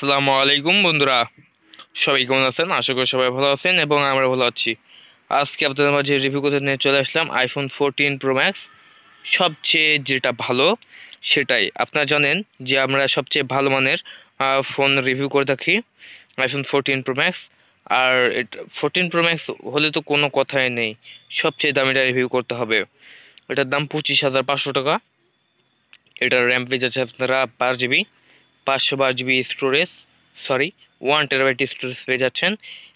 আসসালামু আলাইকুম বন্ধুরা সবাই কেমন আছেন আশা করি সবাই ভালো আছেন এবং আমরা ভালো আছি আজকে আপনাদের মাঝে রিভিউ করতে নিয়ে চলে আসলাম আইফোন ফোরটিন প্রো ম্যাক্স সবচেয়ে যেটা ভালো সেটাই আপনারা জানেন যে আমরা সবচেয়ে ভালো মানের ফোন রিভিউ করে থাকি আইফোন ফোরটিন প্রো ম্যাক্স আর ফোরটিন প্রো ম্যাক্স হলে তো কোনো কথাই নেই সবচেয়ে দামিটা রিভিউ করতে হবে এটার দাম পঁচিশ হাজার পাঁচশো টাকা এটার র্যাম্পেজ আছে আপনারা পার জিবি পাঁচশো বার GB storage sorry one terabyte storage পেয়ে যাচ্ছেন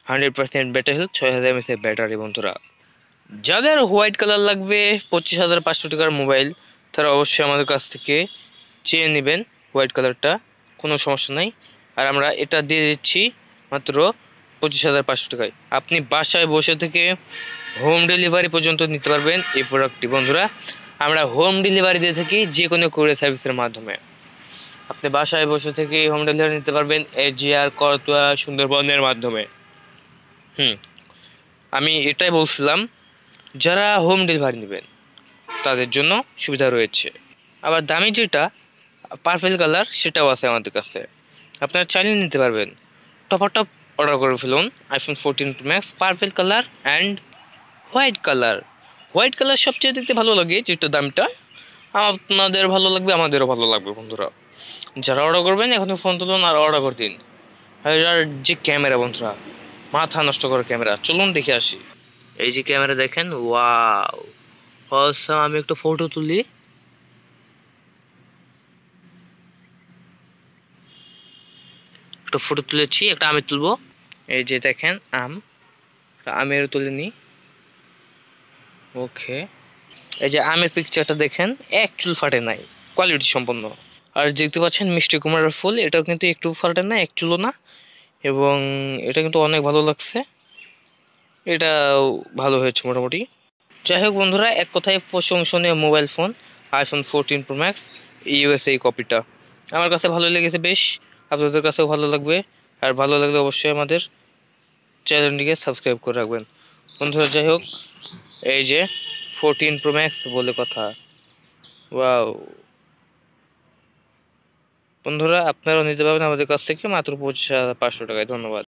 হান্ড্রেড পার্সেন্ট ব্যাটারি হেলথ ছয় হাজার এর ব্যাটারি বন্ধুরা যাদের হোয়াইট কালার লাগবে পঁচিশ হাজার পাঁচশো টাকার মোবাইল তারা অবশ্যই আমাদের কাছ থেকে চেয়ে নেবেন হোয়াইট কালারটা কোনো সমস্যা নাই আর আমরা এটা দিয়ে দিচ্ছি মাত্র পঁচিশ হাজার পাঁচশো টাকায় আপনি বাসায় বসে থেকে হোম ডেলিভারি পর্যন্ত নিতে পারবেন এই প্রোডাক্টটি বন্ধুরা আমরা হোম ডেলিভারি দিয়ে থাকি যে কোনো কোরিয়ার সার্ভিসের মাধ্যমে আপনি বাসায় বসে থেকে হোম ডেলিভারি নিতে পারবেন এজিআর করতোয়া সুন্দরবনের মাধ্যমে হুম আমি এটাই বলছিলাম যারা হোম ডেলিভারি নেবেন তাদের জন্য সুবিধা রয়েছে আবার দামি যেটা পার্পেল কালার সেটাও আছে আমাদের কাছে আপনারা চাইলে নিতে পারবেন টপ টপ অর্ডার করে ফেলুন iPhone fourteen max purple colour and white colour white colour সবচেয়ে দেখতে ভালো লাগে যেটা দামটা আপনাদের ভালো লাগবে আমাদেরও ভালো লাগবে বন্ধুরা যারা অর্ডার করবেন এখন ফোন তুলুন আর অর্ডার করে দিন আর যে ক্যামেরা বন্ধুরা মাথা নষ্ট করে ক্যামেরা চলুন দেখে আসি এই যে ক্যামেরা দেখেন ওয়াও আমি একটু ফটো তুলি একটা ফটো তুলেছি একটা আমি তুলবো এই যে দেখেন আম আমের তুলে নি ওকে এই যে আমের পিকচারটা দেখেন এক চুল ফাটে নাই কোয়ালিটি সম্পন্ন আর দেখতে পাচ্ছেন মিষ্টি কুমারের ফুল এটাও কিন্তু একটু ফালটে না এক চুলো না এবং এটা কিন্তু অনেক ভালো লাগছে এটা ভালো হয়েছে মোটামুটি যাই হোক বন্ধুরা এক কথায় প্রশংসনীয় mobile phone iPhone fourteen pro max USA কপিটা আমার কাছে ভালো লেগেছে বেশ আপনাদের কাছেও ভালো লাগবে আর ভালো লাগলে অবশ্যই আমাদের চ্যানেলটিকে সাবস্ক্রাইব করে রাখবেন বন্ধুরা যাই হোক এই যে ফোরটিন প্রো ম্যাক্স বলে কথা বা বন্ধুরা আপনারাও নিতে পারবেন আমাদের কাছ থেকে মাত্র পঁচিশ হাজার পাঁচশো টাকায় ধন্যবাদ